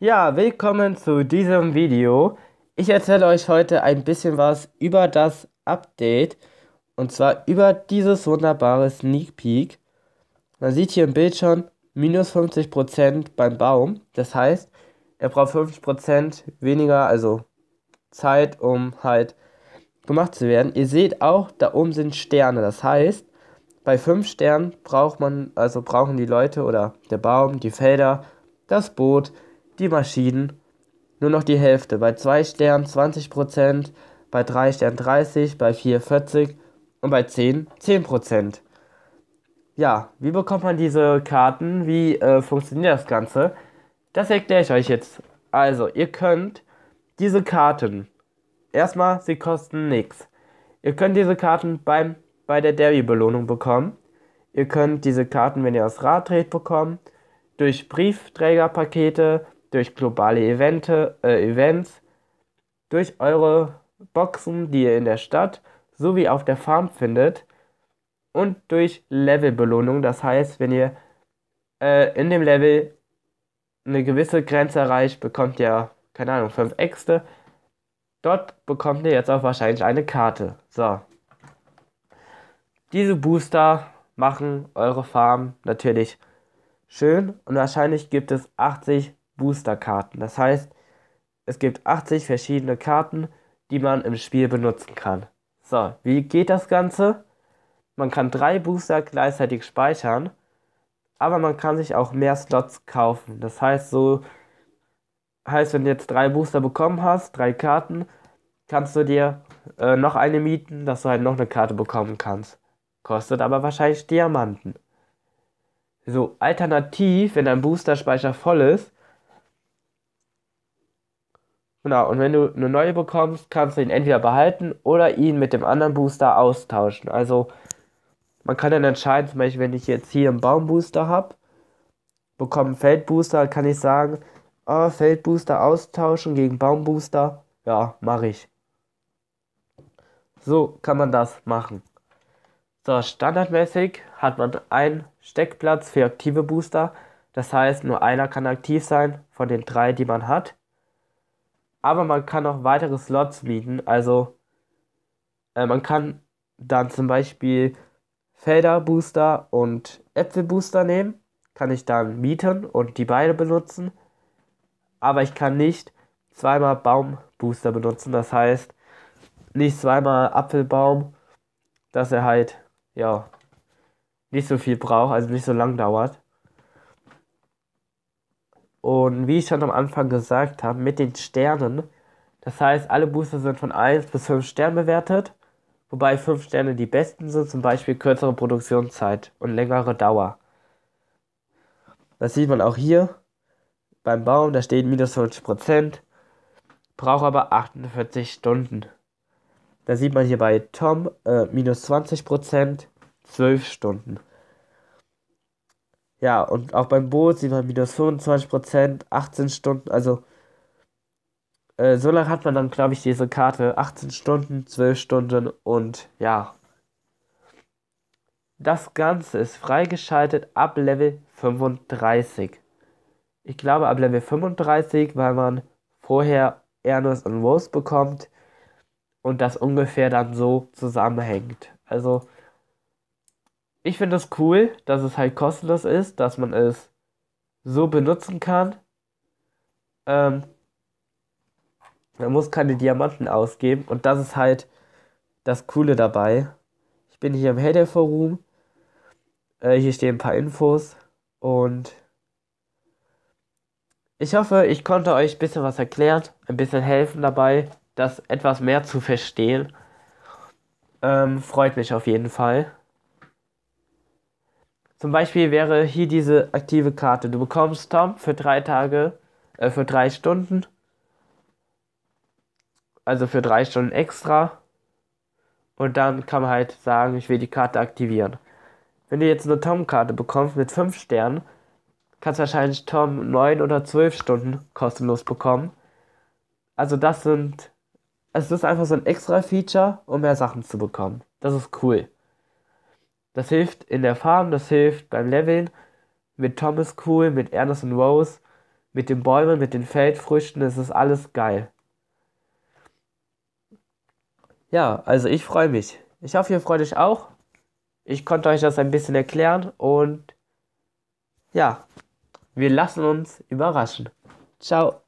Ja, willkommen zu diesem Video. Ich erzähle euch heute ein bisschen was über das Update und zwar über dieses wunderbare Sneak Peek. Man sieht hier im Bild schon minus 50% beim Baum. Das heißt, er braucht 50% weniger, also Zeit, um halt gemacht zu werden. Ihr seht auch, da oben sind Sterne. Das heißt, bei 5 Sternen braucht man, also brauchen die Leute oder der Baum, die Felder, das Boot, die Maschinen nur noch die Hälfte. Bei 2 Sternen 20%, bei 3 Sternen 30, bei 4 40 und bei 10 10%. Ja, wie bekommt man diese Karten? Wie äh, funktioniert das Ganze? Das erkläre ich euch jetzt. Also, ihr könnt diese Karten, erstmal, sie kosten nichts. Ihr könnt diese Karten beim, bei der Derby-Belohnung bekommen. Ihr könnt diese Karten, wenn ihr aufs Rad dreht, bekommen. Durch Briefträgerpakete, durch globale Evente, äh, Events, durch eure Boxen, die ihr in der Stadt sowie auf der Farm findet und durch Levelbelohnung. Das heißt, wenn ihr äh, in dem Level eine gewisse Grenze erreicht, bekommt ihr, keine Ahnung, 5 Äxte. Dort bekommt ihr jetzt auch wahrscheinlich eine Karte. So. Diese Booster machen eure Farm natürlich schön und wahrscheinlich gibt es 80 Boosterkarten. Das heißt, es gibt 80 verschiedene Karten, die man im Spiel benutzen kann. So, wie geht das Ganze? Man kann drei Booster gleichzeitig speichern, aber man kann sich auch mehr Slots kaufen. Das heißt, so heißt, wenn du jetzt drei Booster bekommen hast, drei Karten, kannst du dir äh, noch eine mieten, dass du halt noch eine Karte bekommen kannst. Kostet aber wahrscheinlich Diamanten. So, alternativ, wenn dein Booster-Speicher voll ist, Genau, und wenn du eine neue bekommst, kannst du ihn entweder behalten oder ihn mit dem anderen Booster austauschen. Also man kann dann entscheiden, zum Beispiel, wenn ich jetzt hier einen Baumbooster habe, bekomme einen Feldbooster, kann ich sagen, oh, Feldbooster austauschen gegen Baumbooster. Ja, mache ich. So kann man das machen. So, standardmäßig hat man einen Steckplatz für aktive Booster. Das heißt, nur einer kann aktiv sein von den drei, die man hat. Aber man kann auch weitere Slots mieten. Also äh, man kann dann zum Beispiel Felder Booster und Äpfel Booster nehmen. Kann ich dann mieten und die beide benutzen. Aber ich kann nicht zweimal Baum Booster benutzen. Das heißt, nicht zweimal Apfelbaum, dass er halt, ja, nicht so viel braucht, also nicht so lang dauert. Und wie ich schon am Anfang gesagt habe, mit den Sternen. Das heißt, alle Booster sind von 1 bis 5 Sternen bewertet. Wobei 5 Sterne die besten sind, zum Beispiel kürzere Produktionszeit und längere Dauer. Das sieht man auch hier beim Baum, da steht minus 20%, braucht aber 48 Stunden. Da sieht man hier bei Tom äh, minus 20%, 12 Stunden. Ja, und auch beim Boot sieht man minus 25%, 18 Stunden, also äh, so lange hat man dann, glaube ich, diese Karte. 18 Stunden, 12 Stunden und ja. Das Ganze ist freigeschaltet ab Level 35. Ich glaube, ab Level 35, weil man vorher Ernest und Rose bekommt und das ungefähr dann so zusammenhängt. Also ich finde es das cool, dass es halt kostenlos ist, dass man es so benutzen kann. Ähm, man muss keine Diamanten ausgeben und das ist halt das Coole dabei. Ich bin hier im Heyday Forum. Äh, hier stehen ein paar Infos und ich hoffe, ich konnte euch ein bisschen was erklären, ein bisschen helfen dabei, das etwas mehr zu verstehen. Ähm, freut mich auf jeden Fall. Zum Beispiel wäre hier diese aktive Karte. Du bekommst Tom für drei Tage, äh, für drei Stunden. Also für drei Stunden extra. Und dann kann man halt sagen, ich will die Karte aktivieren. Wenn du jetzt eine Tom-Karte bekommst mit 5 Sternen, kannst du wahrscheinlich Tom 9 oder 12 Stunden kostenlos bekommen. Also das sind. Es ist einfach so ein extra Feature, um mehr Sachen zu bekommen. Das ist cool. Das hilft in der Farm, das hilft beim Leveln, mit Thomas Cool, mit Ernest und Rose, mit den Bäumen, mit den Feldfrüchten, es ist alles geil. Ja, also ich freue mich. Ich hoffe, ihr freut euch auch. Ich konnte euch das ein bisschen erklären und ja, wir lassen uns überraschen. Ciao.